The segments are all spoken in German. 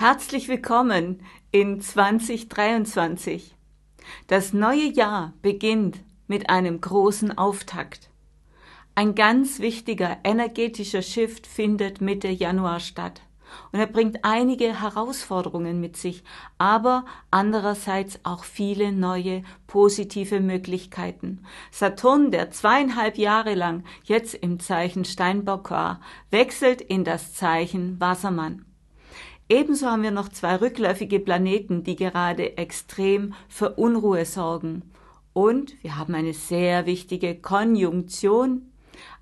Herzlich willkommen in 2023. Das neue Jahr beginnt mit einem großen Auftakt. Ein ganz wichtiger energetischer Shift findet Mitte Januar statt. Und er bringt einige Herausforderungen mit sich, aber andererseits auch viele neue positive Möglichkeiten. Saturn, der zweieinhalb Jahre lang jetzt im Zeichen Steinbock war, wechselt in das Zeichen Wassermann. Ebenso haben wir noch zwei rückläufige Planeten, die gerade extrem für Unruhe sorgen. Und wir haben eine sehr wichtige Konjunktion,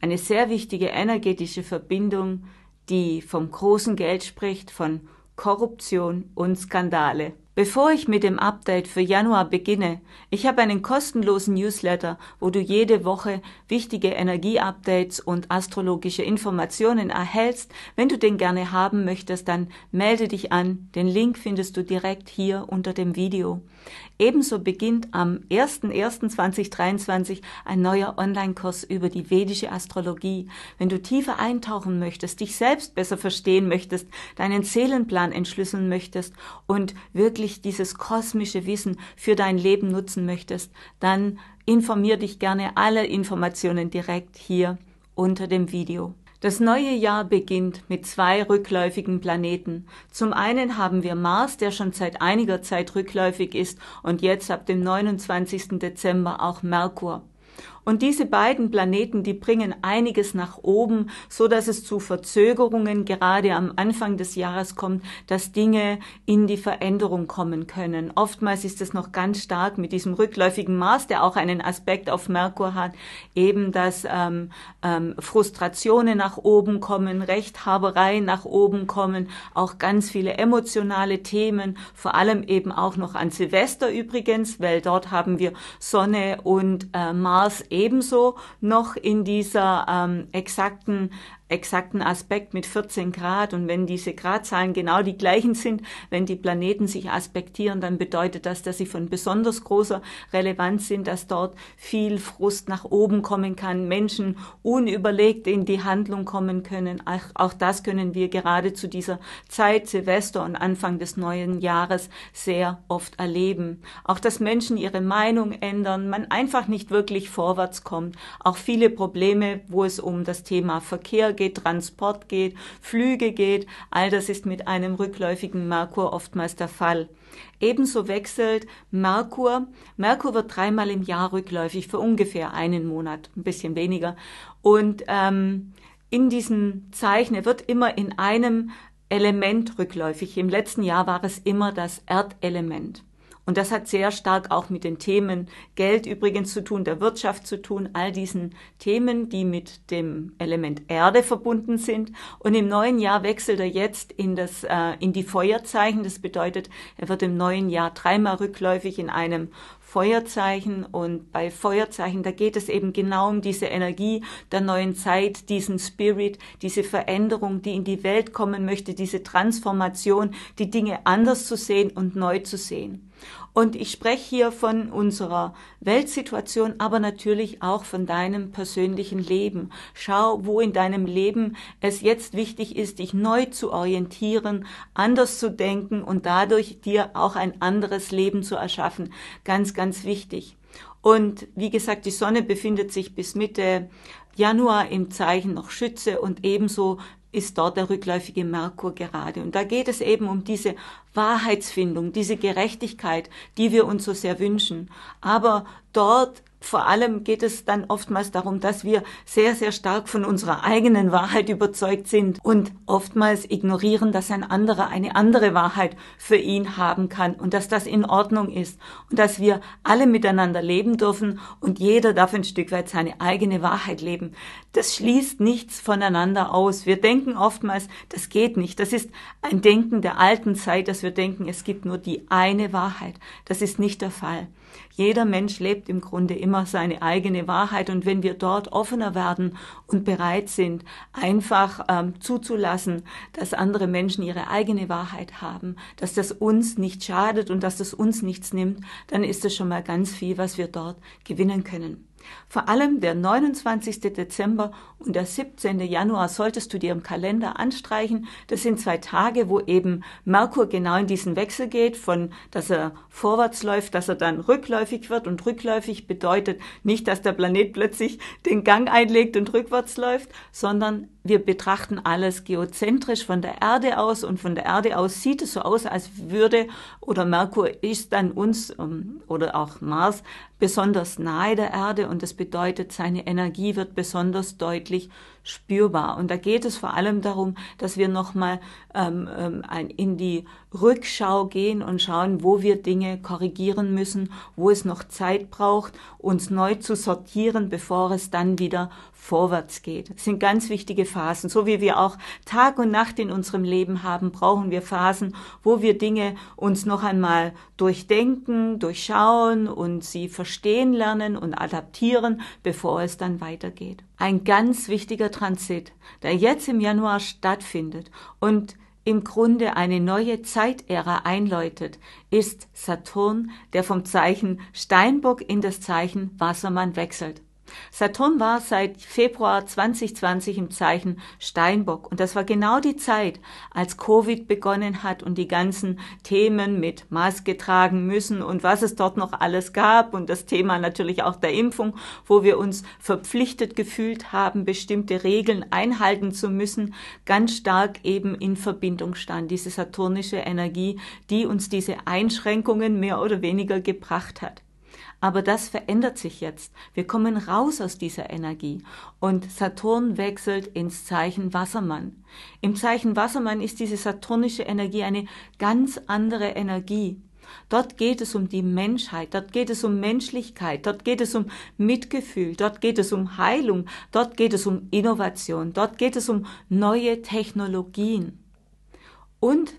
eine sehr wichtige energetische Verbindung, die vom großen Geld spricht, von Korruption und Skandale. Bevor ich mit dem Update für Januar beginne, ich habe einen kostenlosen Newsletter, wo du jede Woche wichtige Energieupdates und astrologische Informationen erhältst. Wenn du den gerne haben möchtest, dann melde dich an. Den Link findest du direkt hier unter dem Video. Ebenso beginnt am 01.01.2023 ein neuer Online-Kurs über die vedische Astrologie. Wenn du tiefer eintauchen möchtest, dich selbst besser verstehen möchtest, deinen Seelenplan entschlüsseln möchtest und wirklich wirklich dieses kosmische Wissen für dein Leben nutzen möchtest, dann informier dich gerne alle Informationen direkt hier unter dem Video. Das neue Jahr beginnt mit zwei rückläufigen Planeten. Zum einen haben wir Mars, der schon seit einiger Zeit rückläufig ist, und jetzt ab dem 29. Dezember auch Merkur. Und diese beiden Planeten, die bringen einiges nach oben, so dass es zu Verzögerungen gerade am Anfang des Jahres kommt, dass Dinge in die Veränderung kommen können. Oftmals ist es noch ganz stark mit diesem rückläufigen Mars, der auch einen Aspekt auf Merkur hat, eben dass ähm, ähm, Frustrationen nach oben kommen, Rechthaberei nach oben kommen, auch ganz viele emotionale Themen, vor allem eben auch noch an Silvester übrigens, weil dort haben wir Sonne und äh, Mars ebenso noch in dieser ähm, exakten exakten Aspekt mit 14 Grad und wenn diese Gradzahlen genau die gleichen sind, wenn die Planeten sich aspektieren, dann bedeutet das, dass sie von besonders großer Relevanz sind, dass dort viel Frust nach oben kommen kann, Menschen unüberlegt in die Handlung kommen können. Auch, das können wir gerade zu dieser Zeit, Silvester und Anfang des neuen Jahres sehr oft erleben. Auch dass Menschen ihre Meinung ändern, man einfach nicht wirklich vorwärts kommt. Auch viele Probleme, wo es um das Thema Verkehr geht, Transport geht, Flüge geht, all das ist mit einem rückläufigen Merkur oftmals der Fall. Ebenso wechselt Merkur. Merkur wird dreimal im Jahr rückläufig für ungefähr einen Monat, ein bisschen weniger. Und ähm, in diesem Zeichen, er wird immer in einem Element rückläufig. Im letzten Jahr war es immer das Erdelement. Und das hat sehr stark auch mit den Themen Geld übrigens zu tun, der Wirtschaft zu tun, all diesen Themen, die mit dem Element Erde verbunden sind. Und im neuen Jahr wechselt er jetzt in das, äh, in die Feuerzeichen. Das bedeutet, er wird im neuen Jahr dreimal rückläufig in einem Feuerzeichen und bei Feuerzeichen, da geht es eben genau um diese Energie der neuen Zeit, diesen Spirit, diese Veränderung, die in die Welt kommen möchte, diese Transformation, die Dinge anders zu sehen und neu zu sehen. Und ich spreche hier von unserer Weltsituation, aber natürlich auch von deinem persönlichen Leben. Schau, wo in deinem Leben es jetzt wichtig ist, dich neu zu orientieren, anders zu denken und dadurch dir auch ein anderes Leben zu erschaffen. Ganz, ganz wichtig. Und wie gesagt, die Sonne befindet sich bis Mitte Januar im Zeichen noch Schütze und ebenso ist dort der rückläufige Merkur gerade. Und da geht es eben um diese Wahrheitsfindung, diese Gerechtigkeit, die wir uns so sehr wünschen. Aber dort vor allem geht es dann oftmals darum, dass wir sehr, sehr stark von unserer eigenen Wahrheit überzeugt sind und oftmals ignorieren, dass ein anderer eine andere Wahrheit für ihn haben kann und dass das in Ordnung ist und dass wir alle miteinander leben dürfen und jeder darf ein Stück weit seine eigene Wahrheit leben. Das schließt nichts voneinander aus. Wir denken oftmals, das geht nicht. Das ist ein Denken der alten Zeit, dass wir denken, es gibt nur die eine Wahrheit. Das ist nicht der Fall. Jeder Mensch lebt im Grunde immer seine eigene Wahrheit und wenn wir dort offener werden und bereit sind, einfach ähm, zuzulassen, dass andere Menschen ihre eigene Wahrheit haben, dass das uns nicht schadet und dass das uns nichts nimmt, dann ist das schon mal ganz viel, was wir dort gewinnen können. Vor allem der 29. Dezember und der 17. Januar solltest du dir im Kalender anstreichen. Das sind zwei Tage, wo eben Merkur genau in diesen Wechsel geht, von dass er vorwärts läuft, dass er dann rückläufig wird. Und rückläufig bedeutet nicht, dass der Planet plötzlich den Gang einlegt und rückwärts läuft, sondern wir betrachten alles geozentrisch von der Erde aus und von der Erde aus sieht es so aus, als würde oder Merkur ist dann uns ähm, oder auch Mars besonders nahe der Erde und das bedeutet, seine Energie wird besonders deutlich spürbar. Und da geht es vor allem darum, dass wir nochmal ähm, ähm, ein, in die Rückschau gehen und schauen, wo wir Dinge korrigieren müssen, wo es noch Zeit braucht, uns neu zu sortieren, bevor es dann wieder vorwärts geht. Das sind ganz wichtige Phasen. So wie wir auch Tag und Nacht in unserem Leben haben, brauchen wir Phasen, wo wir Dinge uns noch einmal durchdenken, durchschauen und sie verstehen lernen und adaptieren, bevor es dann weitergeht ein ganz wichtiger Transit, der jetzt im Januar stattfindet und im Grunde eine neue Zeitära einläutet, ist Saturn, der vom Zeichen Steinbock in das Zeichen Wassermann wechselt Saturn war seit Februar 2020 im Zeichen Steinbock und das war genau die Zeit, als Covid begonnen hat und die ganzen Themen mit Maske tragen müssen und was es dort noch alles gab und das Thema natürlich auch der Impfung, wo wir uns verpflichtet gefühlt haben, bestimmte Regeln einhalten zu müssen, ganz stark eben in Verbindung stand, diese saturnische Energie, die uns diese Einschränkungen mehr oder weniger gebracht hat. Aber das verändert sich jetzt. Wir kommen raus aus dieser Energie und Saturn wechselt ins Zeichen Wassermann. Im Zeichen Wassermann ist diese saturnische Energie eine ganz andere Energie. Dort geht es um die Menschheit, dort geht es um Menschlichkeit, dort geht es um Mitgefühl, dort geht es um Heilung, dort geht es um Innovation, dort geht es um neue Technologien. Und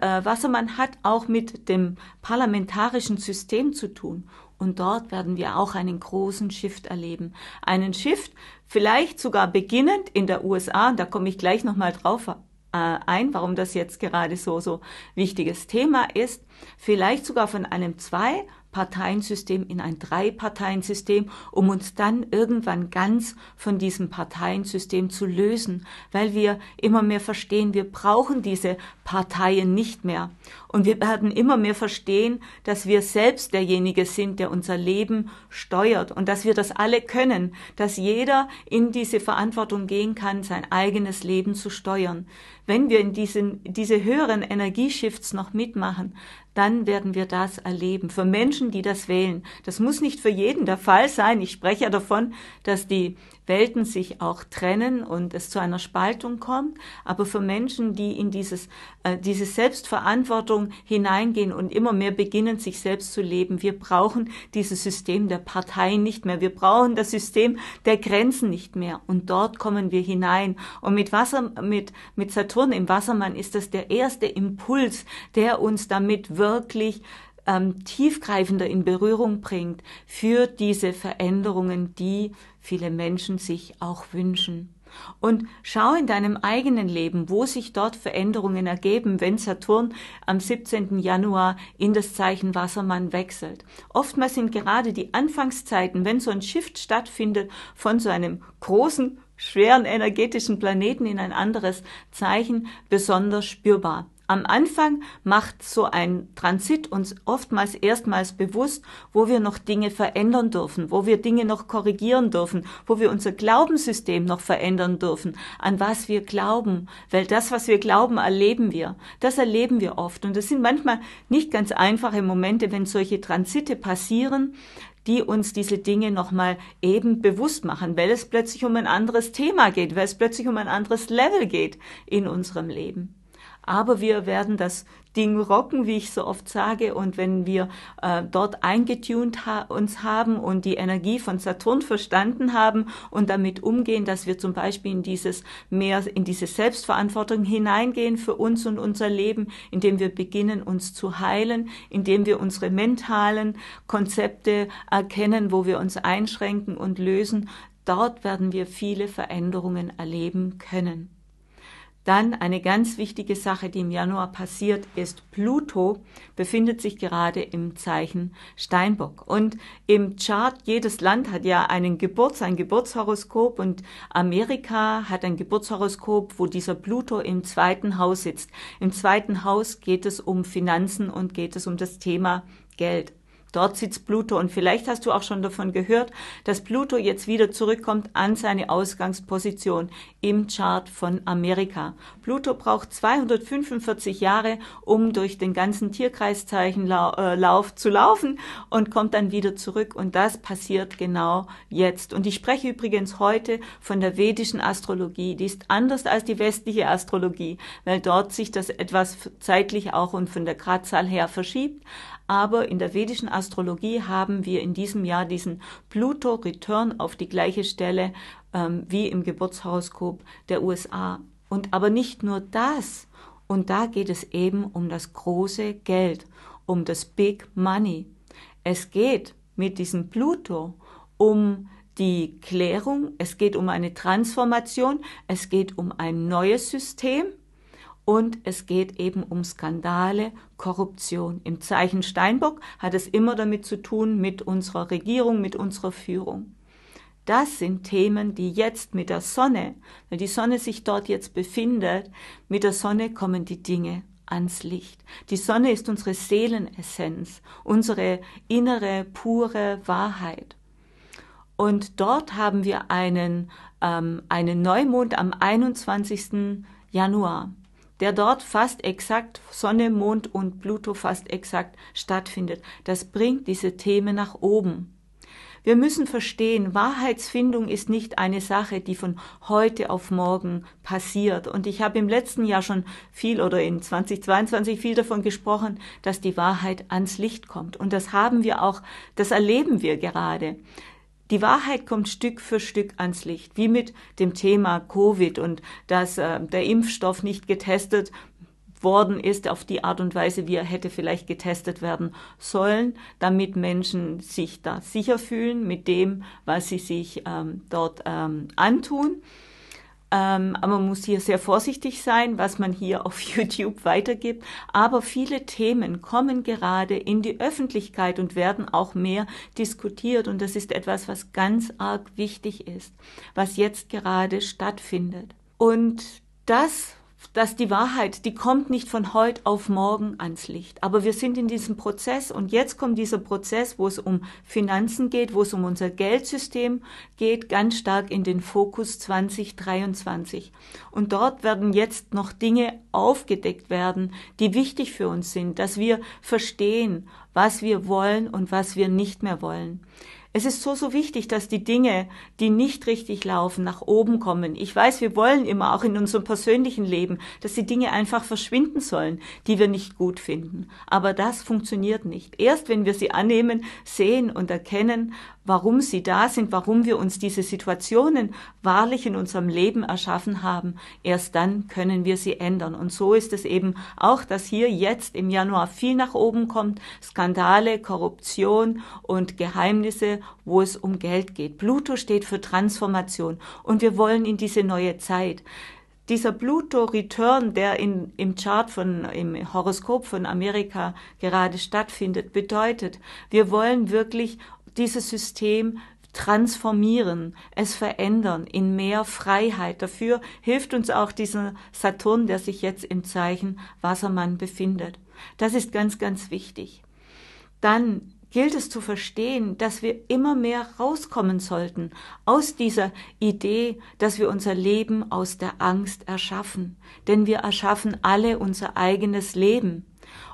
äh, Wassermann hat auch mit dem parlamentarischen System zu tun und dort werden wir auch einen großen Shift erleben. Einen Shift, vielleicht sogar beginnend in der USA, da komme ich gleich nochmal drauf äh, ein, warum das jetzt gerade so, so wichtiges Thema ist. Vielleicht sogar von einem zwei Parteiensystem in ein Dreiparteiensystem, um uns dann irgendwann ganz von diesem Parteiensystem zu lösen, weil wir immer mehr verstehen, wir brauchen diese Parteien nicht mehr. Und wir werden immer mehr verstehen, dass wir selbst derjenige sind, der unser Leben steuert und dass wir das alle können, dass jeder in diese Verantwortung gehen kann, sein eigenes Leben zu steuern. Wenn wir in diesen, diese höheren Energieshifts noch mitmachen, dann werden wir das erleben. Für Menschen, die das wählen. Das muss nicht für jeden der Fall sein. Ich spreche ja davon, dass die Welten sich auch trennen und es zu einer Spaltung kommt. Aber für Menschen, die in dieses, äh, diese Selbstverantwortung hineingehen und immer mehr beginnen, sich selbst zu leben, wir brauchen dieses System der Parteien nicht mehr. Wir brauchen das System der Grenzen nicht mehr. Und dort kommen wir hinein. Und mit Wasser, mit, mit Saturn im Wassermann ist das der erste Impuls, der uns damit wirklich ähm, tiefgreifender in Berührung bringt für diese Veränderungen, die viele Menschen sich auch wünschen. Und schau in deinem eigenen Leben, wo sich dort Veränderungen ergeben, wenn Saturn am 17. Januar in das Zeichen Wassermann wechselt. Oftmals sind gerade die Anfangszeiten, wenn so ein Shift stattfindet von so einem großen, schweren energetischen Planeten in ein anderes Zeichen, besonders spürbar. Am Anfang macht so ein Transit uns oftmals erstmals bewusst, wo wir noch Dinge verändern dürfen, wo wir Dinge noch korrigieren dürfen, wo wir unser Glaubenssystem noch verändern dürfen, an was wir glauben, weil das, was wir glauben, erleben wir. Das erleben wir oft und das sind manchmal nicht ganz einfache Momente, wenn solche Transite passieren, die uns diese Dinge nochmal eben bewusst machen, weil es plötzlich um ein anderes Thema geht, weil es plötzlich um ein anderes Level geht in unserem Leben. Aber wir werden das Ding rocken, wie ich so oft sage. Und wenn wir äh, dort eingetunt ha uns haben und die Energie von Saturn verstanden haben und damit umgehen, dass wir zum Beispiel in dieses mehr, in diese Selbstverantwortung hineingehen für uns und unser Leben, indem wir beginnen, uns zu heilen, indem wir unsere mentalen Konzepte erkennen, wo wir uns einschränken und lösen, dort werden wir viele Veränderungen erleben können. Dann eine ganz wichtige Sache, die im Januar passiert ist, Pluto befindet sich gerade im Zeichen Steinbock. Und im Chart, jedes Land hat ja einen Geburts-, ein Geburtshoroskop und Amerika hat ein Geburtshoroskop, wo dieser Pluto im zweiten Haus sitzt. Im zweiten Haus geht es um Finanzen und geht es um das Thema Geld. Dort sitzt Pluto und vielleicht hast du auch schon davon gehört, dass Pluto jetzt wieder zurückkommt an seine Ausgangsposition im Chart von Amerika. Pluto braucht 245 Jahre, um durch den ganzen Tierkreiszeichenlauf zu laufen und kommt dann wieder zurück und das passiert genau jetzt. Und ich spreche übrigens heute von der vedischen Astrologie, die ist anders als die westliche Astrologie, weil dort sich das etwas zeitlich auch und von der Gradzahl her verschiebt aber in der vedischen Astrologie haben wir in diesem Jahr diesen Pluto-Return auf die gleiche Stelle ähm, wie im Geburtshoroskop der USA. Und aber nicht nur das. Und da geht es eben um das große Geld, um das Big Money. Es geht mit diesem Pluto um die Klärung, es geht um eine Transformation, es geht um ein neues System und es geht eben um Skandale, Korruption. Im Zeichen Steinbock hat es immer damit zu tun mit unserer Regierung, mit unserer Führung. Das sind Themen, die jetzt mit der Sonne, wenn die Sonne sich dort jetzt befindet, mit der Sonne kommen die Dinge ans Licht. Die Sonne ist unsere Seelenessenz, unsere innere, pure Wahrheit. Und dort haben wir einen, ähm, einen Neumond am 21. Januar der dort fast exakt Sonne, Mond und Pluto fast exakt stattfindet. Das bringt diese Themen nach oben. Wir müssen verstehen, Wahrheitsfindung ist nicht eine Sache, die von heute auf morgen passiert. Und ich habe im letzten Jahr schon viel oder in 2022 viel davon gesprochen, dass die Wahrheit ans Licht kommt. Und das haben wir auch, das erleben wir gerade. Die Wahrheit kommt Stück für Stück ans Licht, wie mit dem Thema Covid und dass äh, der Impfstoff nicht getestet worden ist auf die Art und Weise, wie er hätte vielleicht getestet werden sollen, damit Menschen sich da sicher fühlen mit dem, was sie sich ähm, dort ähm, antun. Ähm, aber man muss hier sehr vorsichtig sein, was man hier auf YouTube weitergibt. Aber viele Themen kommen gerade in die Öffentlichkeit und werden auch mehr diskutiert. Und das ist etwas, was ganz arg wichtig ist, was jetzt gerade stattfindet. Und das dass die Wahrheit, die kommt nicht von heute auf morgen ans Licht. Aber wir sind in diesem Prozess und jetzt kommt dieser Prozess, wo es um Finanzen geht, wo es um unser Geldsystem geht, ganz stark in den Fokus 2023. Und dort werden jetzt noch Dinge aufgedeckt werden, die wichtig für uns sind, dass wir verstehen, was wir wollen und was wir nicht mehr wollen. Es ist so, so wichtig, dass die Dinge, die nicht richtig laufen, nach oben kommen. Ich weiß, wir wollen immer auch in unserem persönlichen Leben, dass die Dinge einfach verschwinden sollen, die wir nicht gut finden. Aber das funktioniert nicht. Erst wenn wir sie annehmen, sehen und erkennen warum sie da sind, warum wir uns diese Situationen wahrlich in unserem Leben erschaffen haben. Erst dann können wir sie ändern. Und so ist es eben auch, dass hier jetzt im Januar viel nach oben kommt. Skandale, Korruption und Geheimnisse, wo es um Geld geht. Pluto steht für Transformation und wir wollen in diese neue Zeit dieser Pluto-Return, der in, im Chart von, im Horoskop von Amerika gerade stattfindet, bedeutet, wir wollen wirklich dieses System transformieren, es verändern in mehr Freiheit. Dafür hilft uns auch dieser Saturn, der sich jetzt im Zeichen Wassermann befindet. Das ist ganz, ganz wichtig. Dann gilt es zu verstehen, dass wir immer mehr rauskommen sollten aus dieser Idee, dass wir unser Leben aus der Angst erschaffen. Denn wir erschaffen alle unser eigenes Leben.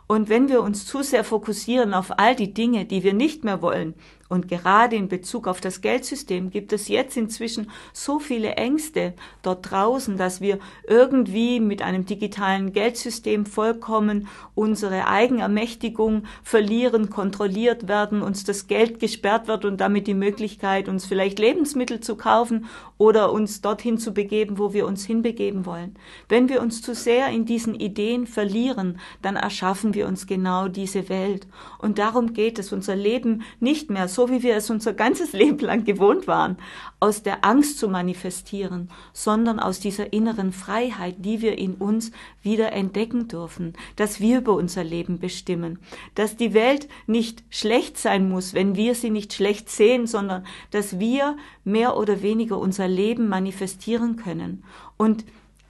Und wenn wir uns zu sehr fokussieren auf all die Dinge, die wir nicht mehr wollen, und gerade in Bezug auf das Geldsystem gibt es jetzt inzwischen so viele Ängste dort draußen, dass wir irgendwie mit einem digitalen Geldsystem vollkommen unsere Eigenermächtigung verlieren, kontrolliert werden, uns das Geld gesperrt wird und damit die Möglichkeit, uns vielleicht Lebensmittel zu kaufen oder uns dorthin zu begeben, wo wir uns hinbegeben wollen. Wenn wir uns zu sehr in diesen Ideen verlieren, dann erschaffen wir uns genau diese Welt. Und darum geht es, unser Leben nicht mehr so so wie wir es unser ganzes Leben lang gewohnt waren, aus der Angst zu manifestieren, sondern aus dieser inneren Freiheit, die wir in uns wieder entdecken dürfen, dass wir über unser Leben bestimmen, dass die Welt nicht schlecht sein muss, wenn wir sie nicht schlecht sehen, sondern dass wir mehr oder weniger unser Leben manifestieren können. Und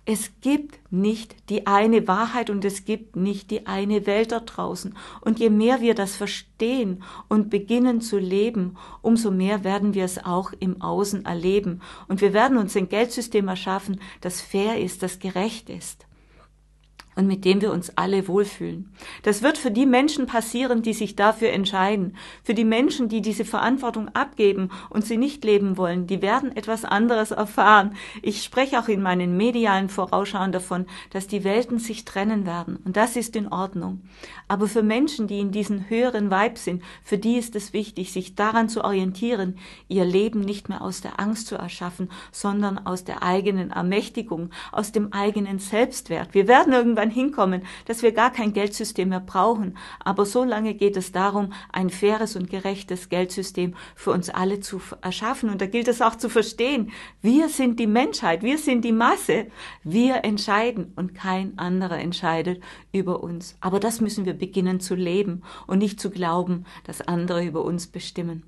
es gibt nicht die eine Wahrheit und es gibt nicht die eine Welt da draußen. Und je mehr wir das verstehen und beginnen zu leben, umso mehr werden wir es auch im Außen erleben. Und wir werden uns ein Geldsystem erschaffen, das fair ist, das gerecht ist und mit dem wir uns alle wohlfühlen. Das wird für die Menschen passieren, die sich dafür entscheiden. Für die Menschen, die diese Verantwortung abgeben und sie nicht leben wollen, die werden etwas anderes erfahren. Ich spreche auch in meinen medialen Vorausschauen davon, dass die Welten sich trennen werden. Und das ist in Ordnung. Aber für Menschen, die in diesen höheren Vibe sind, für die ist es wichtig, sich daran zu orientieren, ihr Leben nicht mehr aus der Angst zu erschaffen, sondern aus der eigenen Ermächtigung, aus dem eigenen Selbstwert. Wir werden irgendwann irgendwann hinkommen, dass wir gar kein Geldsystem mehr brauchen. Aber so lange geht es darum, ein faires und gerechtes Geldsystem für uns alle zu erschaffen. Und da gilt es auch zu verstehen, wir sind die Menschheit, wir sind die Masse, wir entscheiden und kein anderer entscheidet über uns. Aber das müssen wir beginnen zu leben und nicht zu glauben, dass andere über uns bestimmen.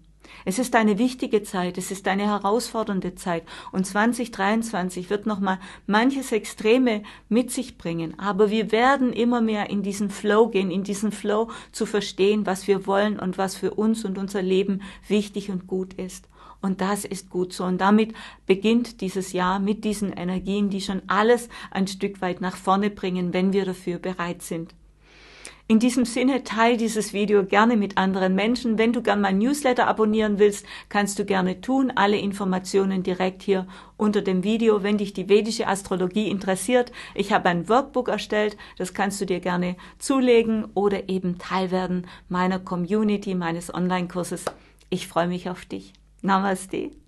Es ist eine wichtige Zeit, es ist eine herausfordernde Zeit und 2023 wird nochmal manches Extreme mit sich bringen, aber wir werden immer mehr in diesen Flow gehen, in diesen Flow zu verstehen, was wir wollen und was für uns und unser Leben wichtig und gut ist. Und das ist gut so. Und damit beginnt dieses Jahr mit diesen Energien, die schon alles ein Stück weit nach vorne bringen, wenn wir dafür bereit sind. In diesem Sinne teile dieses Video gerne mit anderen Menschen. Wenn du gerne mein Newsletter abonnieren willst, kannst du gerne tun. Alle Informationen direkt hier unter dem Video, wenn dich die vedische Astrologie interessiert. Ich habe ein Workbook erstellt, das kannst du dir gerne zulegen oder eben Teil werden meiner Community, meines Online-Kurses. Ich freue mich auf dich. Namaste.